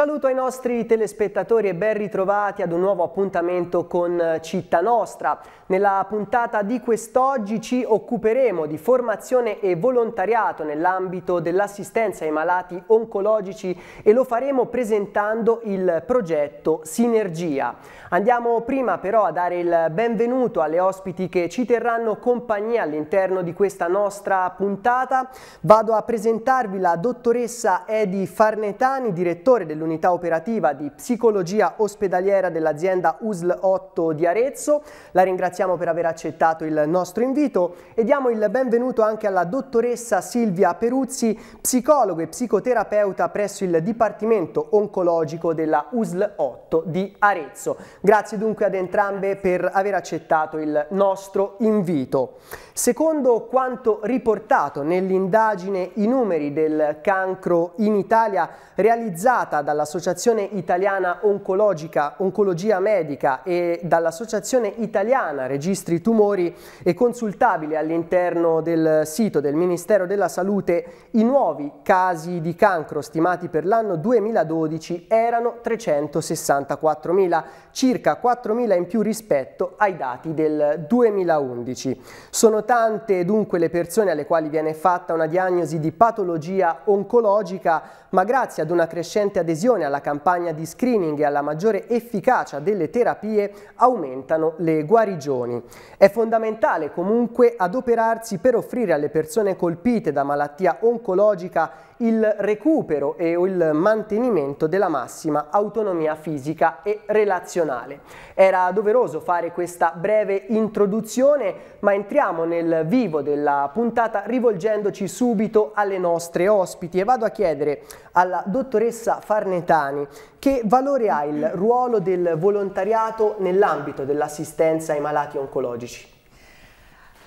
saluto ai nostri telespettatori e ben ritrovati ad un nuovo appuntamento con eh, Città Nostra. Nella puntata di quest'oggi ci occuperemo di formazione e volontariato nell'ambito dell'assistenza ai malati oncologici e lo faremo presentando il progetto Sinergia. Andiamo prima però a dare il benvenuto alle ospiti che ci terranno compagnia all'interno di questa nostra puntata. Vado a presentarvi la dottoressa Edi Farnetani, direttore dell'Università dell'unità operativa di psicologia ospedaliera dell'azienda USL 8 di Arezzo. La ringraziamo per aver accettato il nostro invito e diamo il benvenuto anche alla dottoressa Silvia Peruzzi, psicologo e psicoterapeuta presso il Dipartimento Oncologico della USL 8 di Arezzo. Grazie dunque ad entrambe per aver accettato il nostro invito. Secondo quanto riportato nell'indagine I numeri del cancro in Italia realizzata dalla dall'Associazione Italiana Oncologica Oncologia Medica e dall'Associazione Italiana Registri Tumori è consultabile all'interno del sito del Ministero della Salute i nuovi casi di cancro stimati per l'anno 2012 erano 364.000, circa 4.000 in più rispetto ai dati del 2011. Sono tante dunque le persone alle quali viene fatta una diagnosi di patologia oncologica, ma grazie ad una crescente adesione adesione alla campagna di screening e alla maggiore efficacia delle terapie aumentano le guarigioni. È fondamentale comunque adoperarsi per offrire alle persone colpite da malattia oncologica il recupero e il mantenimento della massima autonomia fisica e relazionale. Era doveroso fare questa breve introduzione, ma entriamo nel vivo della puntata rivolgendoci subito alle nostre ospiti e vado a chiedere alla dottoressa Farnetani che valore ha il ruolo del volontariato nell'ambito dell'assistenza ai malati oncologici?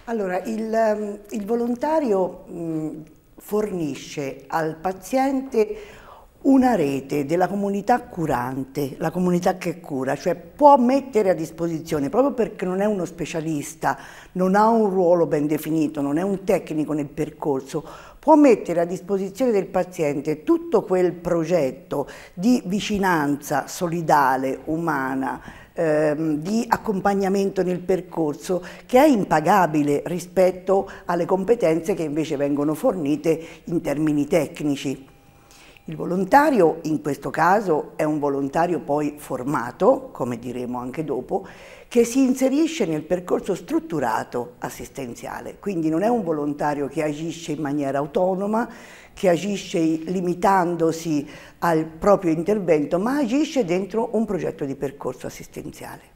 Allora, il, ehm, il volontario mh, fornisce al paziente una rete della comunità curante, la comunità che cura, cioè può mettere a disposizione, proprio perché non è uno specialista, non ha un ruolo ben definito, non è un tecnico nel percorso, può mettere a disposizione del paziente tutto quel progetto di vicinanza solidale, umana, ehm, di accompagnamento nel percorso che è impagabile rispetto alle competenze che invece vengono fornite in termini tecnici. Il volontario in questo caso è un volontario poi formato, come diremo anche dopo, che si inserisce nel percorso strutturato assistenziale, quindi non è un volontario che agisce in maniera autonoma, che agisce limitandosi al proprio intervento, ma agisce dentro un progetto di percorso assistenziale.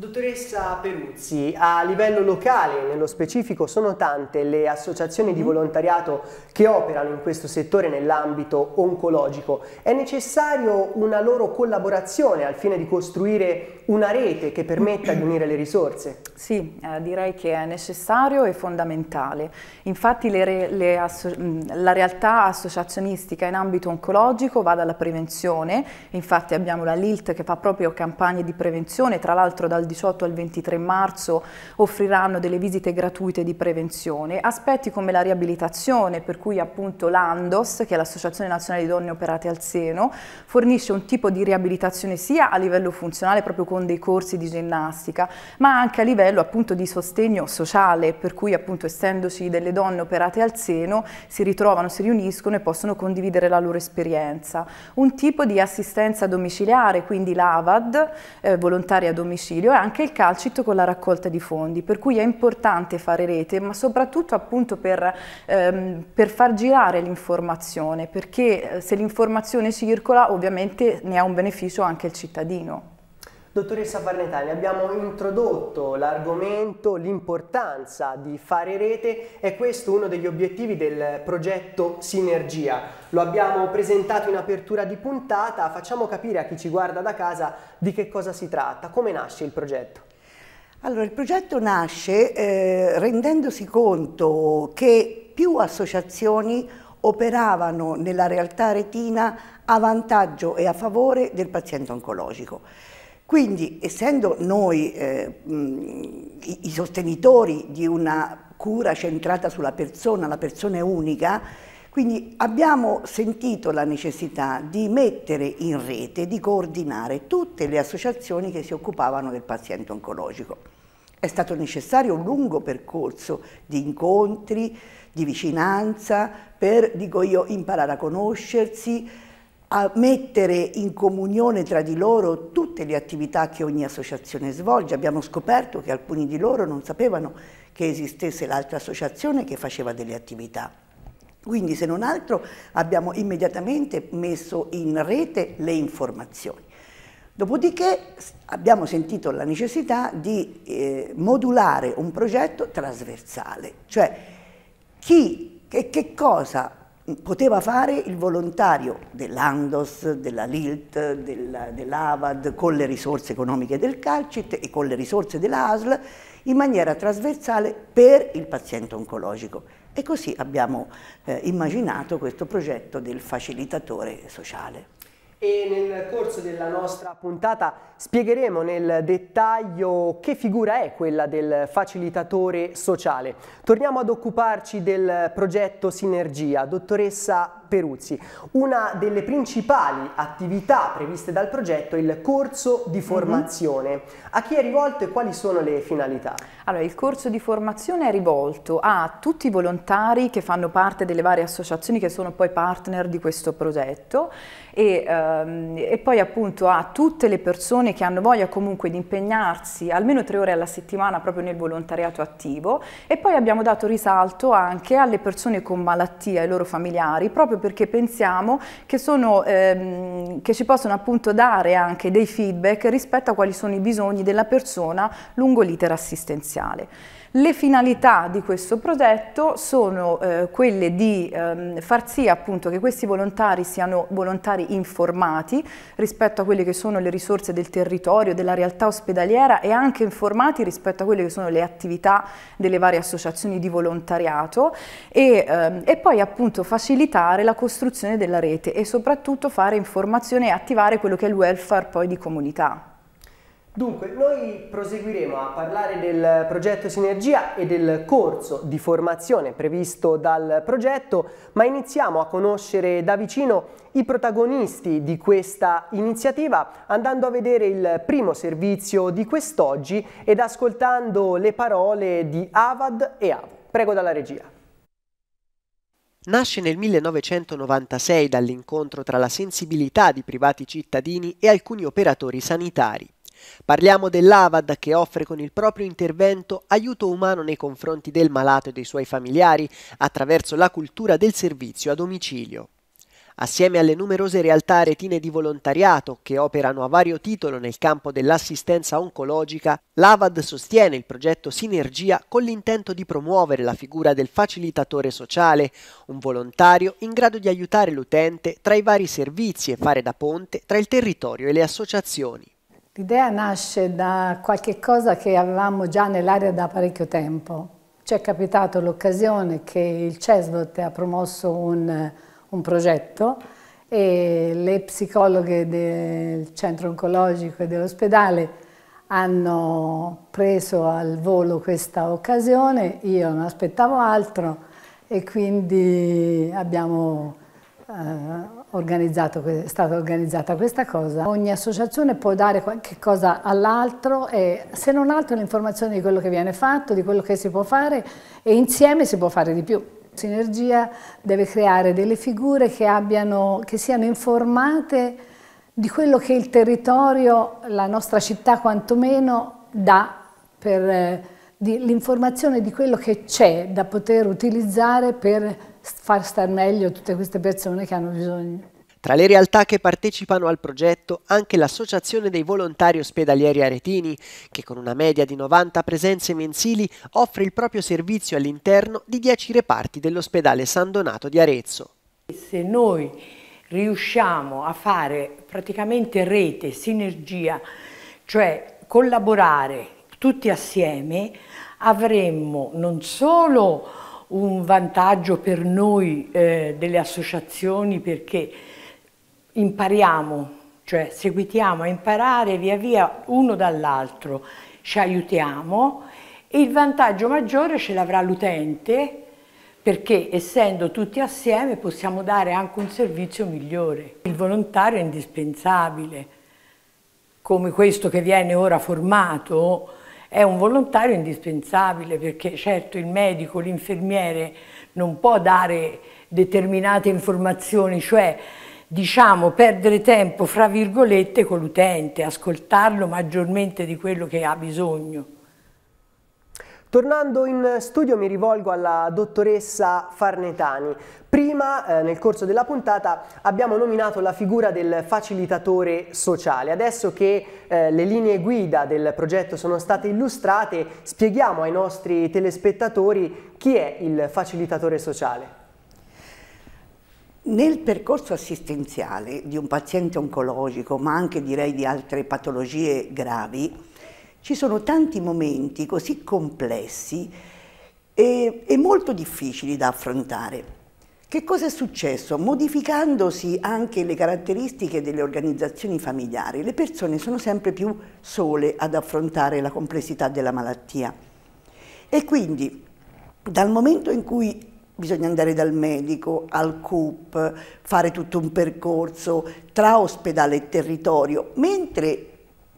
Dottoressa Peruzzi, a livello locale, nello specifico, sono tante le associazioni di mm-hmm. volontariato che operano in questo settore nell'ambito oncologico. È necessario una loro collaborazione al fine di costruire una rete che permetta di unire le risorse? Sì, eh, direi che è necessario e fondamentale. Infatti le, le mm, la realtà associazionistica in ambito oncologico va dalla prevenzione, infatti abbiamo la LILT che fa proprio campagne di prevenzione, tra l'altro dal 18 al 23 marzo offriranno delle visite gratuite di prevenzione, aspetti come la riabilitazione, per cui appunto l'ANDOS, che è l'Associazione Nazionale di Donne Operate al Seno, fornisce un tipo di riabilitazione sia a livello funzionale, proprio con dei corsi di ginnastica, ma anche a livello appunto di sostegno sociale, per cui appunto essendoci delle donne operate al seno, si ritrovano, si riuniscono e possono condividere la loro esperienza. Un tipo di assistenza domiciliare, quindi l'AVAD, eh, volontaria a domicilio, migliora anche il calcito con la raccolta di fondi, per cui è importante fare rete, ma soprattutto appunto per, ehm, per far girare l'informazione, perché eh, se l'informazione circola ovviamente ne ha un beneficio anche il cittadino. Dottoressa Farnetani, abbiamo introdotto l'argomento, l'importanza di fare rete è questo uno degli obiettivi del progetto Sinergia. Lo abbiamo presentato in apertura di puntata, facciamo capire a chi ci guarda da casa di che cosa si tratta, come nasce il progetto. Allora, il progetto nasce eh, rendendosi conto che più associazioni operavano nella realtà retina a vantaggio e a favore del paziente oncologico. Quindi, essendo noi eh, i, sostenitori di una cura centrata sulla persona, la persona è unica, quindi abbiamo sentito la necessità di mettere in rete, di coordinare tutte le associazioni che si occupavano del paziente oncologico. È stato necessario un lungo percorso di incontri, di vicinanza, per, dico io, imparare a conoscersi, a mettere in comunione tra di loro tutte le attività che ogni associazione svolge. Abbiamo scoperto che alcuni di loro non sapevano che esistesse l'altra associazione che faceva delle attività. Quindi se non altro abbiamo immediatamente messo in rete le informazioni. Dopodiché abbiamo sentito la necessità di eh, modulare un progetto trasversale, cioè chi e che cosa poteva fare il volontario dell'Andos, della Lilt, della, dell'Avad, con le risorse economiche del Calcit e con le risorse dell'ASL, in maniera trasversale per il paziente oncologico. E così abbiamo eh, immaginato questo progetto del facilitatore sociale e nel corso della nostra puntata spiegheremo nel dettaglio che figura è quella del facilitatore sociale. Torniamo ad occuparci del progetto Sinergia. Dottoressa Peruzzi. Una delle principali attività previste dal progetto è il corso di mhm. formazione. Mm -hmm. A chi è rivolto e quali sono le finalità? Allora, il corso di formazione è rivolto a tutti i volontari che fanno parte delle varie associazioni che sono poi partner di questo progetto e, ehm, e poi appunto a tutte le persone che hanno voglia comunque di impegnarsi almeno tre ore alla settimana proprio nel volontariato attivo e poi abbiamo dato risalto anche alle persone con malattia e ai loro familiari proprio proprio perché pensiamo che, sono, ehm, che ci possono appunto dare anche dei feedback rispetto a quali sono i bisogni della persona lungo l'iter assistenziale. Le finalità di questo progetto sono eh, quelle di ehm, far sì appunto, che questi volontari siano volontari informati rispetto a quelle che sono le risorse del territorio, della realtà ospedaliera e anche informati rispetto a quelle che sono le attività delle varie associazioni di volontariato e, ehm, e poi appunto facilitare la costruzione della rete e soprattutto fare informazione e attivare quello che è il welfare poi di comunità. Dunque, noi proseguiremo a parlare del progetto Sinergia e del corso di formazione previsto dal progetto, ma iniziamo a conoscere da vicino i protagonisti di questa iniziativa andando a vedere il primo servizio di quest'oggi ed ascoltando le parole di Avad e Avo. Prego dalla regia. Nasce nel 1996 dall'incontro tra la sensibilità di privati cittadini e alcuni operatori sanitari. Parliamo dell'Avad che offre con il proprio intervento aiuto umano nei confronti del malato e dei suoi familiari attraverso la cultura del servizio a domicilio. Assieme alle numerose realtà retine di volontariato che operano a vario titolo nel campo dell'assistenza oncologica, l'AVAD sostiene il progetto Sinergia con l'intento di promuovere la figura del facilitatore sociale, un volontario in grado di aiutare l'utente tra i vari servizi e fare da ponte tra il territorio e le associazioni. L'idea nasce da qualche cosa che avevamo già nell'area da parecchio tempo. Ci è capitato l'occasione che il CESVOT ha promosso un, un, progetto e le psicologhe del centro oncologico e dell'ospedale hanno preso al volo questa occasione, io non aspettavo altro e quindi abbiamo eh, è stata organizzata questa cosa. Ogni associazione può dare qualche cosa all'altro e se non altro l'informazione di quello che viene fatto, di quello che si può fare e insieme si può fare di più. Sinergia deve creare delle figure che, abbiano, che siano informate di quello che il territorio, la nostra città quantomeno, dà per eh, l'informazione di quello che c'è da poter utilizzare per far star meglio tutte queste persone che hanno bisogno. Tra le realtà che partecipano al progetto anche l'Associazione dei Volontari Ospedalieri Aretini, che con una media di 90 presenze mensili offre il proprio servizio all'interno di 10 reparti dell'ospedale San Donato di Arezzo. Se noi riusciamo a fare praticamente rete, sinergia, cioè collaborare tutti assieme, avremmo non solo un vantaggio per noi eh, delle associazioni perché impariamo, cioè seguitiamo a imparare via via uno dall'altro, ci aiutiamo e il vantaggio maggiore ce l'avrà l'utente perché essendo tutti assieme possiamo dare anche un servizio migliore. Il volontario è indispensabile, come questo che viene ora formato, è un volontario indispensabile perché certo il medico, l'infermiere non può dare determinate informazioni, cioè diciamo perdere tempo fra virgolette con l'utente, ascoltarlo maggiormente di quello che ha bisogno. Tornando in studio mi rivolgo alla dottoressa Farnetani. Prima, eh, nel corso della puntata, abbiamo nominato la figura del facilitatore sociale. Adesso che eh, le linee guida del progetto sono state illustrate, spieghiamo ai nostri telespettatori chi è il facilitatore sociale. Nel percorso assistenziale di un paziente oncologico, ma anche direi di altre patologie gravi, ci sono tanti momenti così complessi e, e molto difficili da affrontare. Che cosa è successo? Modificandosi anche le caratteristiche delle organizzazioni familiari, le persone sono sempre più sole ad affrontare la complessità della malattia. E quindi dal momento in cui bisogna andare dal medico al CUP, fare tutto un percorso tra ospedale e territorio, mentre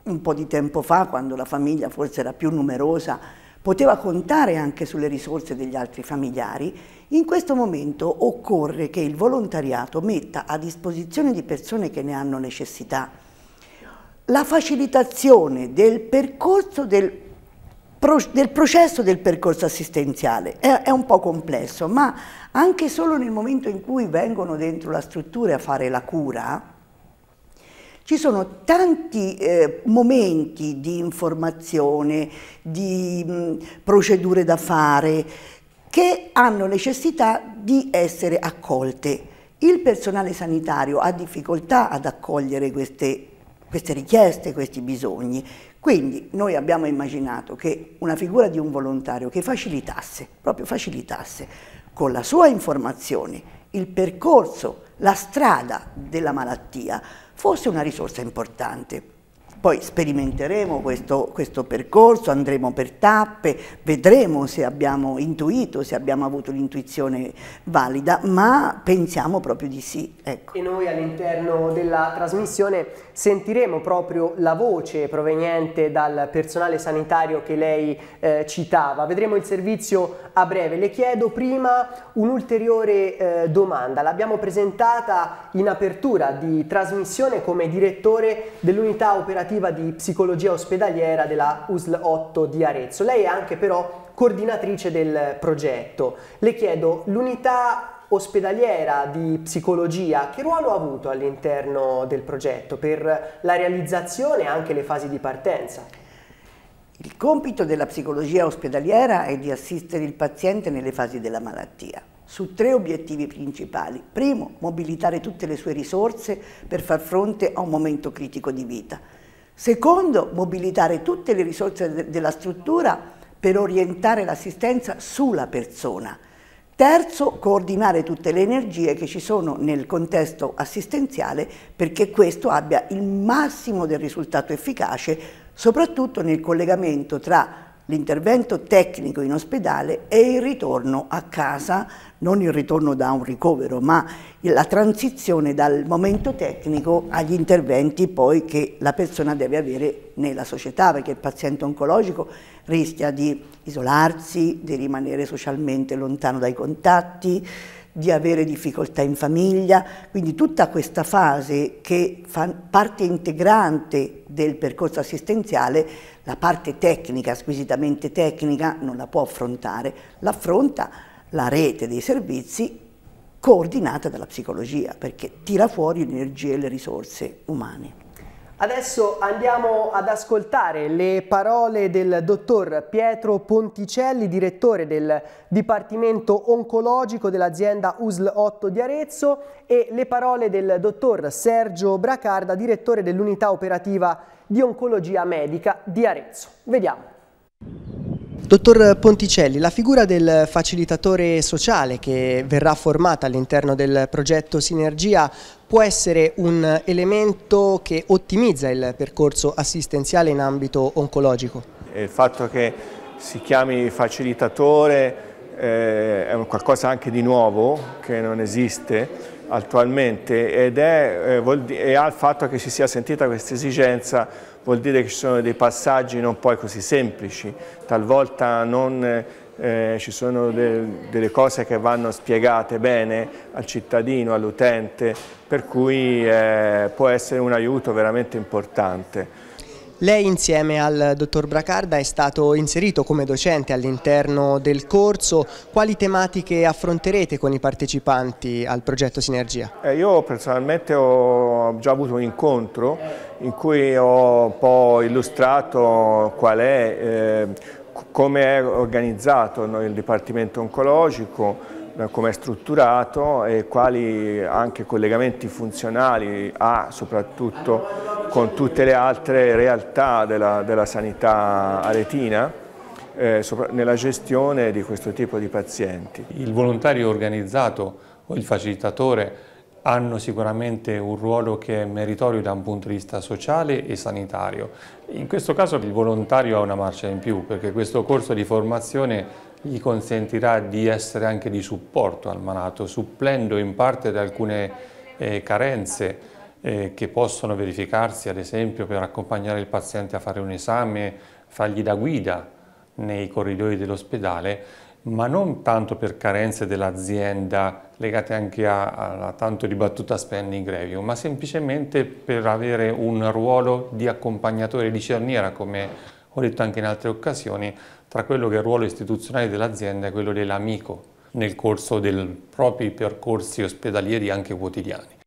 un po' di tempo fa, quando la famiglia forse era più numerosa, poteva contare anche sulle risorse degli altri familiari, in questo momento occorre che il volontariato metta a disposizione di persone che ne hanno necessità la facilitazione del percorso del, del processo del percorso assistenziale è, è un po' complesso, ma anche solo nel momento in cui vengono dentro la struttura a fare la cura, ci sono tanti eh, momenti di informazione, di mh, mm, procedure da fare che hanno necessità di essere accolte. Il personale sanitario ha difficoltà ad accogliere queste, queste richieste, questi bisogni. Quindi noi abbiamo immaginato che una figura di un volontario che facilitasse, proprio facilitasse, con la sua informazione il percorso, la strada della malattia, fosse una risorsa importante. Poi sperimenteremo questo, questo percorso, andremo per tappe, vedremo se abbiamo intuito, se abbiamo avuto l'intuizione valida, ma pensiamo proprio di sì. Ecco. E noi all'interno della trasmissione sentiremo proprio la voce proveniente dal personale sanitario che lei eh, citava. Vedremo il servizio a breve. Le chiedo prima un'ulteriore eh, domanda. L'abbiamo presentata in apertura di trasmissione come direttore dell'unità operativa applicativa di psicologia ospedaliera della USL 8 di Arezzo. Lei è anche però coordinatrice del progetto. Le chiedo, l'unità ospedaliera di psicologia che ruolo ha avuto all'interno del progetto per la realizzazione e anche le fasi di partenza? Il compito della psicologia ospedaliera è di assistere il paziente nelle fasi della malattia su tre obiettivi principali. Primo, mobilitare tutte le sue risorse per far fronte a un momento critico di vita. Secondo, mobilitare tutte le risorse de della struttura per orientare l'assistenza sulla persona. Terzo, coordinare tutte le energie che ci sono nel contesto assistenziale perché questo abbia il massimo del risultato efficace, soprattutto nel collegamento tra l'intervento tecnico in ospedale e il ritorno a casa, non il ritorno da un ricovero, ma la transizione dal momento tecnico agli interventi poi che la persona deve avere nella società, perché il paziente oncologico rischia di isolarsi, di rimanere socialmente lontano dai contatti, di avere difficoltà in famiglia, quindi tutta questa fase che fa parte integrante del percorso assistenziale, la parte tecnica, squisitamente tecnica, non la può affrontare, l'affronta la rete dei servizi coordinata dalla psicologia, perché tira fuori l'energia e le risorse umane. Adesso andiamo ad ascoltare le parole del dottor Pietro Ponticelli, direttore del Dipartimento Oncologico dell'azienda USL 8 di Arezzo e le parole del dottor Sergio Bracarda, direttore dell'unità operativa di oncologia medica di Arezzo. Vediamo. Dottor Ponticelli, la figura del facilitatore sociale che verrà formata all'interno del progetto Sinergia può essere un elemento che ottimizza il percorso assistenziale in ambito oncologico? Il fatto che si chiami facilitatore eh, è qualcosa anche di nuovo che non esiste attualmente ed è, eh, e al fatto che si sia sentita questa esigenza vuol dire che ci sono dei passaggi non poi così semplici, talvolta non eh, ci sono de delle cose che vanno spiegate bene al cittadino, all'utente, per cui eh, può essere un aiuto veramente importante. Lei insieme al dottor Bracarda è stato inserito come docente all'interno del corso, quali tematiche affronterete con i partecipanti al progetto Sinergia? Eh, io personalmente ho già avuto un incontro in cui ho un po' illustrato qual è... Eh, come è organizzato il Dipartimento Oncologico, eh, come è strutturato e quali anche collegamenti funzionali ha soprattutto con tutte le altre realtà della, della sanità aretina eh, nella gestione di questo tipo di pazienti. Il volontario organizzato o il facilitatore hanno sicuramente un ruolo che è meritorio da un punto di vista sociale e sanitario. In questo caso il volontario ha una marcia in più perché questo corso di formazione gli consentirà di essere anche di supporto al malato, supplendo in parte ad alcune eh, carenze eh, che possono verificarsi ad esempio per accompagnare il paziente a fare un esame, fargli da guida nei corridoi dell'ospedale ma non tanto per carenze dell'azienda legate anche alla tanto dibattuta spending review, ma semplicemente per avere un ruolo di accompagnatore di cerniera, come ho detto anche in altre occasioni, tra quello che è il ruolo istituzionale dell'azienda e quello dell'amico nel corso dei propri percorsi ospedalieri anche quotidiani.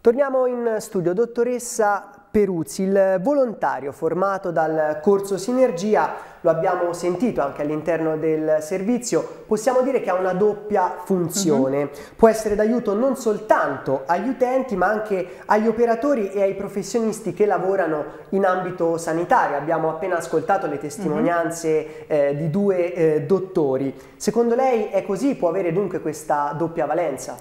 Torniamo in studio, dottoressa Peruzzi, il volontario formato dal corso Sinergia, lo abbiamo sentito anche all'interno del servizio, possiamo dire che ha una doppia funzione, uh-huh. può essere d'aiuto non soltanto agli utenti ma anche agli operatori e ai professionisti che lavorano in ambito sanitario, abbiamo appena ascoltato le testimonianze uh-huh. eh, di due eh, dottori, secondo lei è così, può avere dunque questa doppia valenza?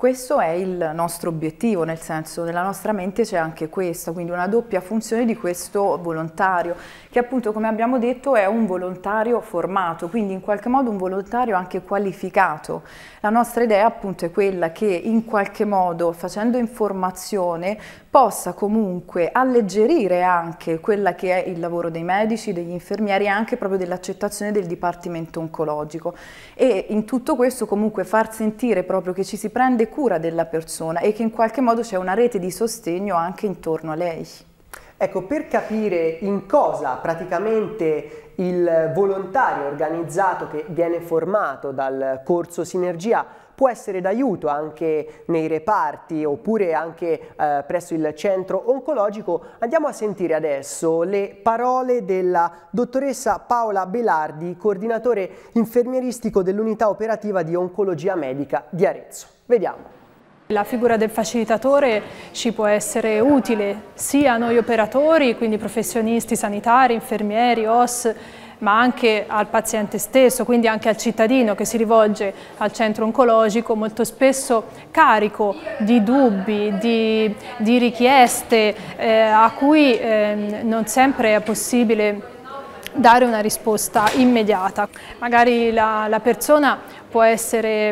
Questo è il nostro obiettivo, nel senso nella nostra mente c'è anche questo, quindi una doppia funzione di questo volontario, che appunto come abbiamo detto è un volontario formato, quindi in qualche modo un volontario anche qualificato. La nostra idea appunto è quella che in qualche modo facendo informazione possa comunque alleggerire anche quella che è il lavoro dei medici, degli infermieri e anche proprio dell'accettazione del dipartimento oncologico e in tutto questo comunque far sentire proprio che ci si prende cura della persona e che in qualche modo c'è una rete di sostegno anche intorno a lei. Ecco, per capire in cosa praticamente il volontario organizzato che viene formato dal corso Sinergia può essere d'aiuto anche nei reparti oppure anche eh, presso il centro oncologico. Andiamo a sentire adesso le parole della dottoressa Paola Belardi, coordinatore infermieristico dell'unità operativa di oncologia medica di Arezzo. Vediamo. La figura del facilitatore ci può essere utile sia a noi operatori, quindi professionisti sanitari, infermieri, OS, ma anche al paziente stesso, quindi anche al cittadino che si rivolge al centro oncologico, molto spesso carico di dubbi, di, di richieste eh, a cui eh, non sempre è possibile dare una risposta immediata. Magari la, la, persona può essere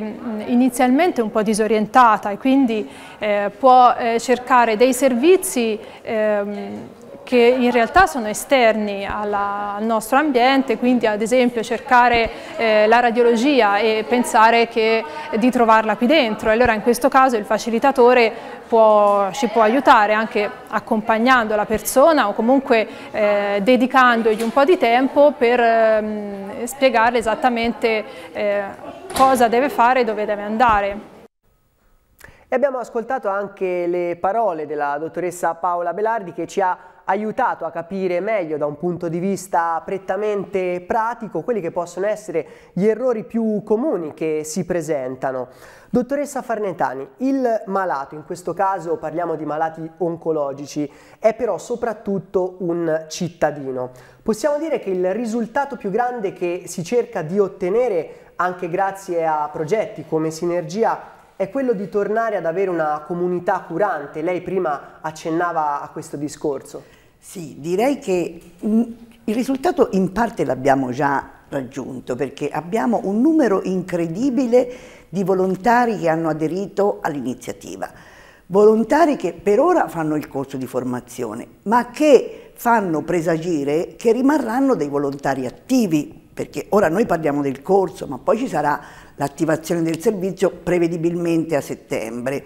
inizialmente un po' disorientata e quindi eh, può eh, cercare dei servizi eh, che in realtà sono esterni alla, al nostro ambiente, quindi ad esempio cercare eh, la radiologia e pensare che, eh, di trovarla qui dentro. Allora in questo caso il facilitatore può, ci può aiutare anche accompagnando la persona o comunque eh, dedicandogli un po' di tempo per ehm, spiegarle esattamente eh, cosa deve fare e dove deve andare. E abbiamo ascoltato anche le parole della dottoressa Paola Belardi che ci ha aiutato a capire meglio da un punto di vista prettamente pratico quelli che possono essere gli errori più comuni che si presentano. Dottoressa Farnetani, il malato, in questo caso parliamo di malati oncologici, è però soprattutto un cittadino. Possiamo dire che il risultato più grande che si cerca di ottenere anche grazie a progetti come Sinergia è quello di tornare ad avere una comunità curante. Lei prima accennava a questo discorso. Sì, direi che mm, il risultato in parte l'abbiamo già raggiunto perché abbiamo un numero incredibile di volontari che hanno aderito all'iniziativa. Volontari che per ora fanno il corso di formazione, ma che fanno presagire che rimarranno dei volontari attivi, perché ora noi parliamo del corso, ma poi ci sarà l'attivazione del servizio prevedibilmente a settembre.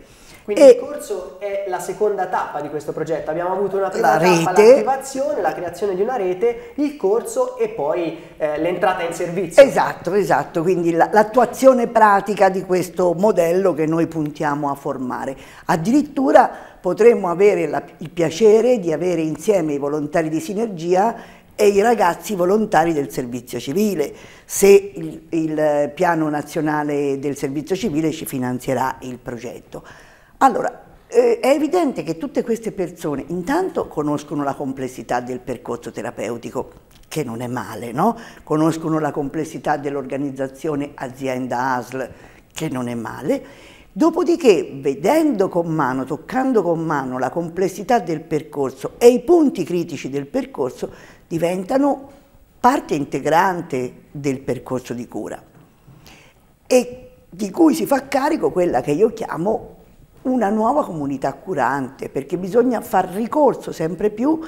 Quindi e il corso è la seconda tappa di questo progetto. Abbiamo avuto una prima la tappa, rete. l'attivazione, la creazione di una rete, il corso e poi eh, l'entrata in servizio. Esatto, esatto, quindi l'attuazione pratica di questo modello che noi puntiamo a formare. Addirittura potremmo avere la, il piacere di avere insieme i volontari di sinergia e i ragazzi volontari del servizio civile, se il, il piano nazionale del servizio civile ci finanzierà il progetto. Allora, eh, è evidente che tutte queste persone intanto conoscono la complessità del percorso terapeutico, che non è male, no? conoscono la complessità dell'organizzazione azienda ASL, che non è male, dopodiché vedendo con mano, toccando con mano la complessità del percorso e i punti critici del percorso diventano parte integrante del percorso di cura e di cui si fa carico quella che io chiamo una nuova comunità curante, perché bisogna far ricorso sempre più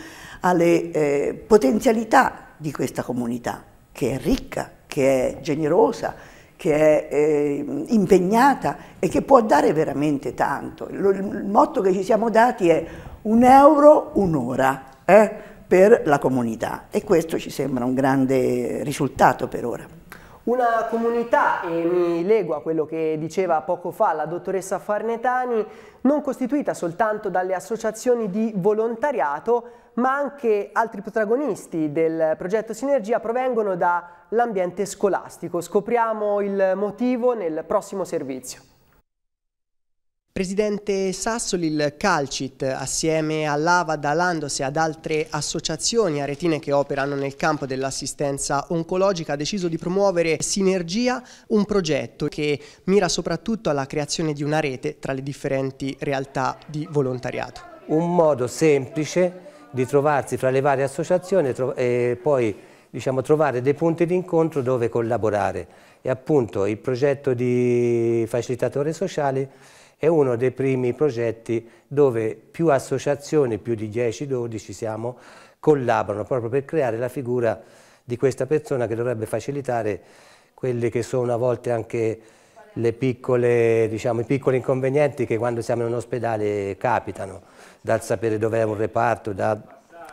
alle eh, potenzialità di questa comunità, che è ricca, che è generosa, che è eh, impegnata e che può dare veramente tanto. Lo, il motto che ci siamo dati è un euro un'ora eh, per la comunità e questo ci sembra un grande risultato per ora. Una comunità, e mi lego a quello che diceva poco fa la dottoressa Farnetani, non costituita soltanto dalle associazioni di volontariato, ma anche altri protagonisti del progetto Sinergia provengono dall'ambiente scolastico. Scopriamo il motivo nel prossimo servizio. Presidente Sassoli, il Calcit, assieme all'Ava Dalandos e ad altre associazioni aretine che operano nel campo dell'assistenza oncologica, ha deciso di promuovere Sinergia, un progetto che mira soprattutto alla creazione di una rete tra le differenti realtà di volontariato. Un modo semplice di trovarsi fra le varie associazioni e poi diciamo, trovare dei punti di incontro dove collaborare. E appunto il progetto di facilitatore sociale è uno dei primi progetti dove più associazioni, più di 10-12 siamo, collaborano proprio per creare la figura di questa persona che dovrebbe facilitare quelli che sono a volte anche piccole, diciamo, i piccoli inconvenienti che quando siamo in un ospedale capitano, dal sapere dov'è un reparto, da,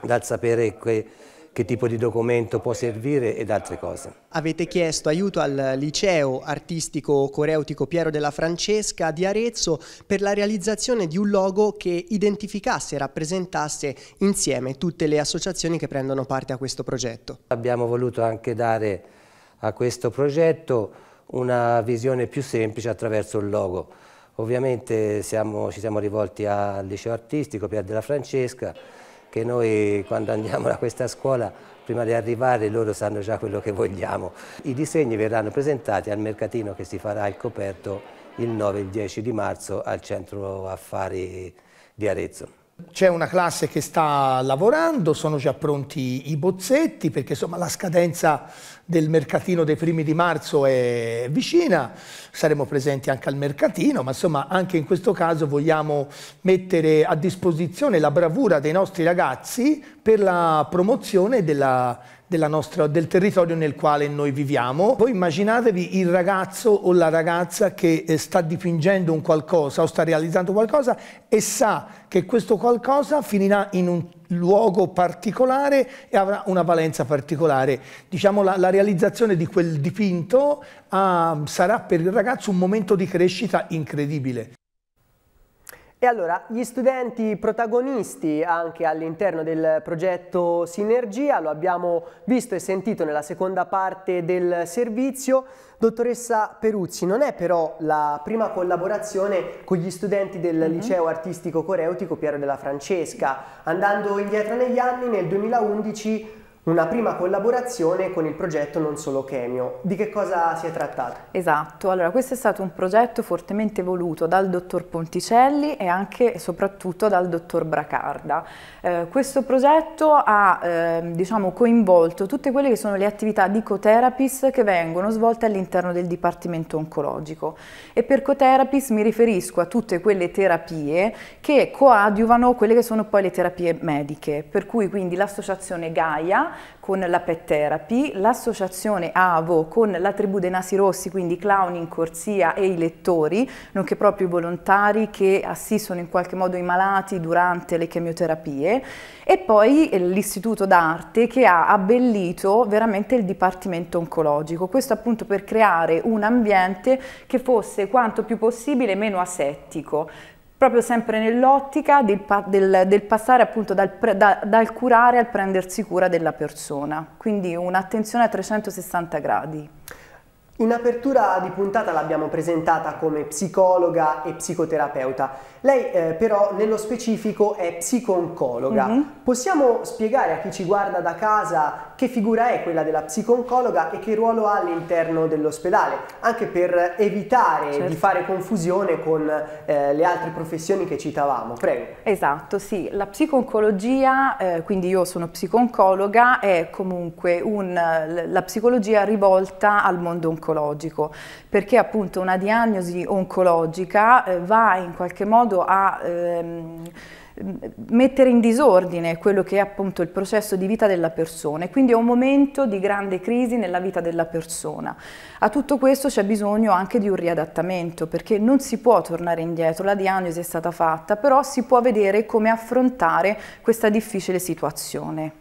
dal sapere... che che tipo di documento può servire ed altre cose. Avete chiesto aiuto al liceo artistico coreutico Piero della Francesca di Arezzo per la realizzazione di un logo che identificasse e rappresentasse insieme tutte le associazioni che prendono parte a questo progetto. Abbiamo voluto anche dare a questo progetto una visione più semplice attraverso il logo. Ovviamente siamo, ci siamo rivolti al liceo artistico Piero della Francesca che noi quando andiamo da questa scuola, prima di arrivare, loro sanno già quello che vogliamo. I disegni verranno presentati al mercatino che si farà il coperto il 9 e il 10 di marzo al centro affari di Arezzo. C'è una classe che sta lavorando, sono già pronti i bozzetti perché insomma la scadenza del mercatino dei primi di marzo è vicina, saremo presenti anche al mercatino, ma insomma anche in questo caso vogliamo mettere a disposizione la bravura dei nostri ragazzi per la promozione della, della nostra, del territorio nel quale noi viviamo. Voi immaginatevi il ragazzo o la ragazza che eh, sta dipingendo un qualcosa o sta realizzando qualcosa e sa che questo qualcosa finirà in un luogo particolare e avrà una valenza particolare. Diciamo la, la realizzazione di quel dipinto ah, sarà per il ragazzo un momento di crescita incredibile. E allora, gli studenti protagonisti anche all'interno del progetto Sinergia, lo abbiamo visto e sentito nella seconda parte del servizio, dottoressa Peruzzi, non è però la prima collaborazione con gli studenti del mm -hmm. liceo artistico coreutico Piero della Francesca, andando indietro negli anni, nel 2011 una prima collaborazione con il progetto Non Solo Chemio. Di che cosa si è trattato? Esatto, allora questo è stato un progetto fortemente voluto dal dottor Ponticelli e anche e soprattutto dal dottor Bracarda. Eh, questo progetto ha eh, diciamo, coinvolto tutte quelle che sono le attività di coterapis che vengono svolte all'interno del Dipartimento Oncologico e per coterapis mi riferisco a tutte quelle terapie che coadiuvano quelle che sono poi le terapie mediche, per cui quindi l'associazione Gaia con la pet therapy, l'associazione AVO con la tribù dei nasi rossi, quindi i clown in corsia e i lettori, nonché proprio i volontari che assistono in qualche modo i malati durante le chemioterapie e poi eh, l'istituto d'arte che ha abbellito veramente il dipartimento oncologico, questo appunto per creare un ambiente che fosse quanto più possibile meno asettico, proprio sempre nell'ottica del, del, del, passare appunto dal, da, dal, curare al prendersi cura della persona, quindi un'attenzione a 360 gradi. In apertura di puntata l'abbiamo presentata come psicologa e psicoterapeuta. Lei eh, però nello specifico è psiconcologa. Mm-hmm. Possiamo spiegare a chi ci guarda da casa che figura è quella della psiconcologa e che ruolo ha all'interno dell'ospedale, anche per evitare certo. di fare confusione con eh, le altre professioni che citavamo. Prego. Esatto, sì. La psiconcologia, eh, quindi io sono psiconcologa, è comunque un, la psicologia rivolta al mondo oncologico, perché appunto una diagnosi oncologica eh, va in qualche modo modo a ehm, mettere in disordine quello che è appunto il processo di vita della persona e quindi è un momento di grande crisi nella vita della persona. A tutto questo c'è bisogno anche di un riadattamento perché non si può tornare indietro, la diagnosi è stata fatta, però si può vedere come affrontare questa difficile situazione.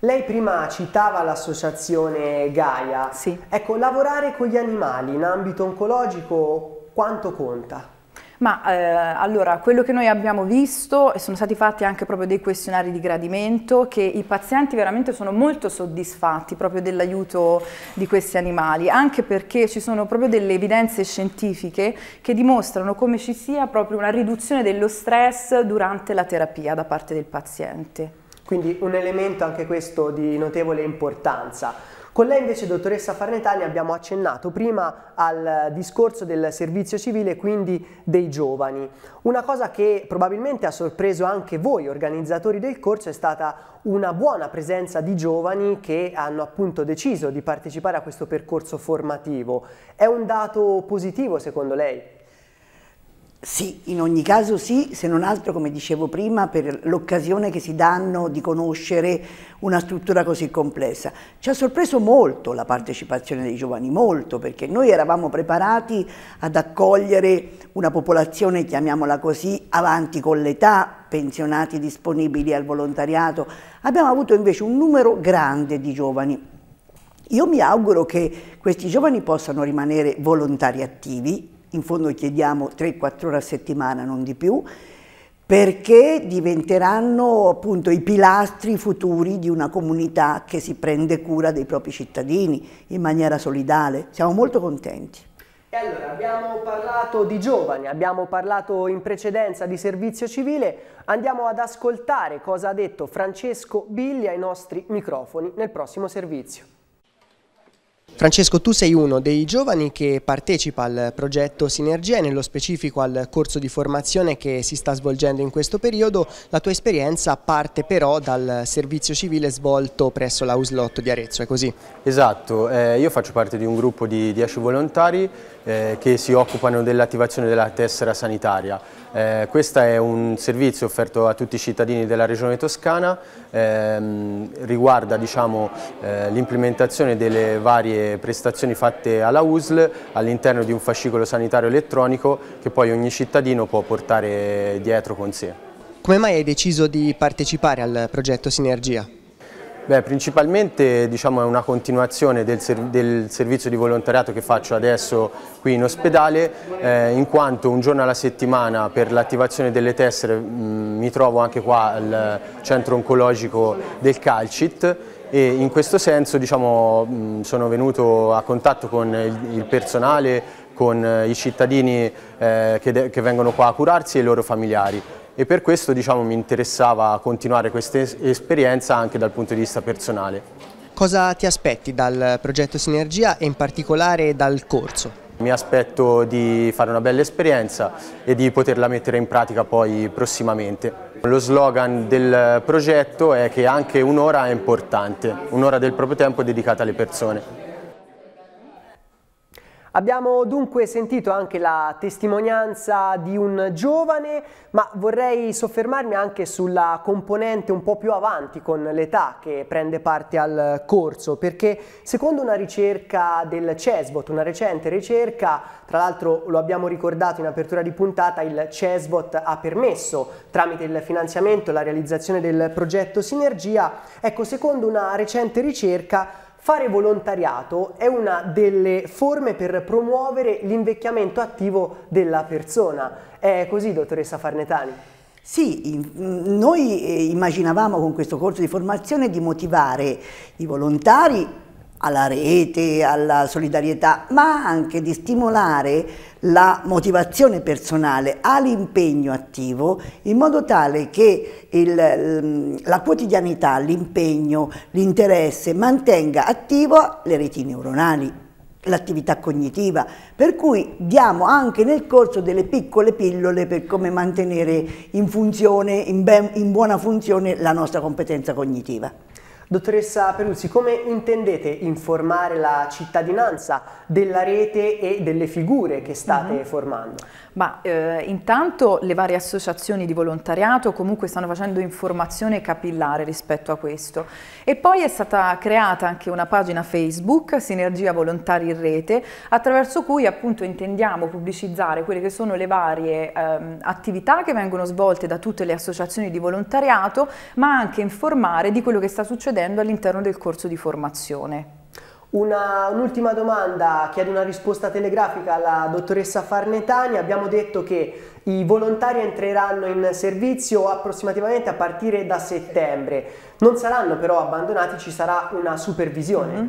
Lei prima citava l'associazione Gaia. Sì. Ecco, lavorare con gli animali in ambito oncologico quanto conta? Ma eh, allora, quello che noi abbiamo visto, e sono stati fatti anche proprio dei questionari di gradimento, che i pazienti veramente sono molto soddisfatti proprio dell'aiuto di questi animali, anche perché ci sono proprio delle evidenze scientifiche che dimostrano come ci sia proprio una riduzione dello stress durante la terapia da parte del paziente. Quindi un elemento anche questo di notevole importanza. Con lei invece, dottoressa Farnetani, abbiamo accennato prima al discorso del servizio civile, quindi dei giovani. Una cosa che probabilmente ha sorpreso anche voi, organizzatori del corso, è stata una buona presenza di giovani che hanno appunto deciso di partecipare a questo percorso formativo. È un dato positivo secondo lei? Sì, in ogni caso sì, se non altro come dicevo prima per l'occasione che si danno di conoscere una struttura così complessa. Ci ha sorpreso molto la partecipazione dei giovani, molto, perché noi eravamo preparati ad accogliere una popolazione, chiamiamola così, avanti con l'età, pensionati disponibili al volontariato. Abbiamo avuto invece un numero grande di giovani. Io mi auguro che questi giovani possano rimanere volontari attivi, in fondo chiediamo 3-4 ore a settimana, non di più, perché diventeranno appunto i pilastri futuri di una comunità che si prende cura dei propri cittadini in maniera solidale. Siamo molto contenti. E allora, abbiamo parlato di giovani, abbiamo parlato in precedenza di servizio civile, andiamo ad ascoltare cosa ha detto Francesco Biglia ai nostri microfoni nel prossimo servizio. Francesco, tu sei uno dei giovani che partecipa al progetto Sinergia e nello specifico al corso di formazione che si sta svolgendo in questo periodo. La tua esperienza parte però dal servizio civile svolto presso la Uslotto di Arezzo, è così? Esatto, eh, io faccio parte di un gruppo di 10 volontari eh, che si occupano dell'attivazione della tessera sanitaria. Eh, questo è un servizio offerto a tutti i cittadini della regione toscana, ehm, riguarda diciamo, eh, l'implementazione delle varie prestazioni fatte alla USL all'interno di un fascicolo sanitario elettronico che poi ogni cittadino può portare dietro con sé. Come mai hai deciso di partecipare al progetto Sinergia? Beh, principalmente diciamo, è una continuazione del, serv del, servizio di volontariato che faccio adesso qui in ospedale, eh, in quanto un giorno alla settimana per l'attivazione delle tessere mh, mm, mi trovo anche qua al centro oncologico del Calcit e in questo senso diciamo, sono venuto a contatto con il personale, con eh, i cittadini eh, che, che, vengono qua a curarsi e i loro familiari e per questo diciamo, mi interessava continuare questa es esperienza anche dal punto di vista personale. Cosa ti aspetti dal progetto Sinergia e in particolare dal corso? Mi aspetto di fare una bella esperienza e di poterla mettere in pratica poi prossimamente. Lo slogan del progetto è che anche un'ora è importante, un'ora del proprio tempo dedicata alle persone. Abbiamo dunque sentito anche la testimonianza di un giovane, ma vorrei soffermarmi anche sulla componente un po' più avanti con l'età che prende parte al corso, perché secondo una ricerca del CESVOT, una recente ricerca, tra l'altro lo abbiamo ricordato in apertura di puntata, il CESVOT ha permesso tramite il finanziamento la realizzazione del progetto Sinergia, ecco secondo una recente ricerca Fare volontariato è una delle forme per promuovere l'invecchiamento attivo della persona. È così, dottoressa Farnetani? Sì, noi eh, immaginavamo con questo corso di formazione di motivare i volontari alla rete, alla solidarietà, ma anche di stimolare la motivazione personale all'impegno attivo in modo tale che il, mm, la quotidianità, l'impegno, l'interesse mantenga attivo le reti neuronali l'attività cognitiva, per cui diamo anche nel corso delle piccole pillole per come mantenere in funzione, in, ben, in buona funzione la nostra competenza cognitiva. Dottoressa Peruzzi, come intendete informare la cittadinanza della rete e delle figure che state mm -hmm. formando? Ma eh, intanto le varie associazioni di volontariato comunque stanno facendo informazione capillare rispetto a questo. E poi è stata creata anche una pagina Facebook, Sinergia Volontari in Rete, attraverso cui appunto intendiamo pubblicizzare quelle che sono le varie ehm, attività che vengono svolte da tutte le associazioni di volontariato, ma anche informare di quello che sta succedendo succedendo all'interno del corso di formazione. Un'ultima domanda, chiedo una risposta telegrafica alla dottoressa Farnetani. Abbiamo detto che i volontari entreranno in servizio approssimativamente a partire da settembre. Non saranno però abbandonati, ci sarà una supervisione. Mm -hmm.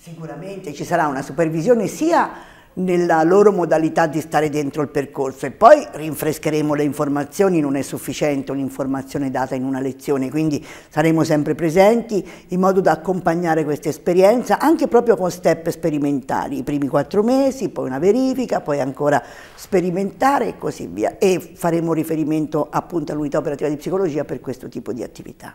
Sicuramente ci sarà una supervisione sia nella loro modalità di stare dentro il percorso e poi rinfrescheremo le informazioni, non è sufficiente un'informazione data in una lezione, quindi saremo sempre presenti in modo da accompagnare questa esperienza anche proprio con step sperimentali, i primi quattro mesi, poi una verifica, poi ancora sperimentare e così via e faremo riferimento appunto all'unità operativa di psicologia per questo tipo di attività.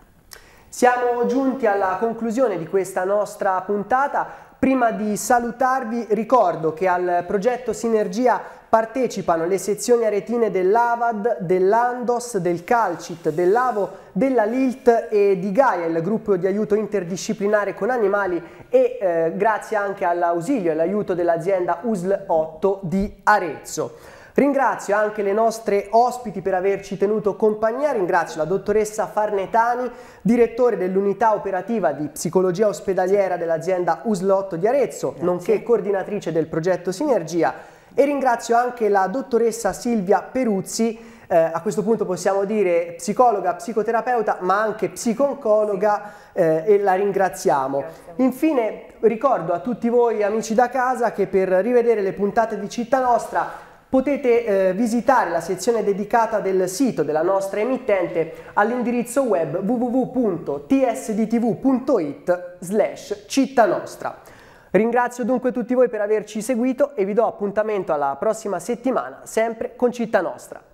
Siamo giunti alla conclusione di questa nostra puntata. Prima di salutarvi ricordo che al progetto Sinergia partecipano le sezioni aretine dell'Avad, dell'Andos, del Calcit, dell'Avo, della Lilt e di Gaia, il gruppo di aiuto interdisciplinare con animali e eh, grazie anche all'ausilio e all'aiuto dell'azienda USL 8 di Arezzo. Ringrazio anche le nostre ospiti per averci tenuto compagnia, ringrazio la dottoressa Farnetani, direttore dell'unità operativa di psicologia ospedaliera dell'azienda Uslotto di Arezzo, Grazie. nonché coordinatrice del progetto Sinergia e ringrazio anche la dottoressa Silvia Peruzzi, eh, a questo punto possiamo dire psicologa, psicoterapeuta, ma anche psiconcologa eh, e la ringraziamo. Infine ricordo a tutti voi amici da casa che per rivedere le puntate di Città Nostra potete eh, visitare la sezione dedicata del sito della nostra emittente all'indirizzo web www.tsdtv.it slash città Ringrazio dunque tutti voi per averci seguito e vi do appuntamento alla prossima settimana sempre con Città Nostra.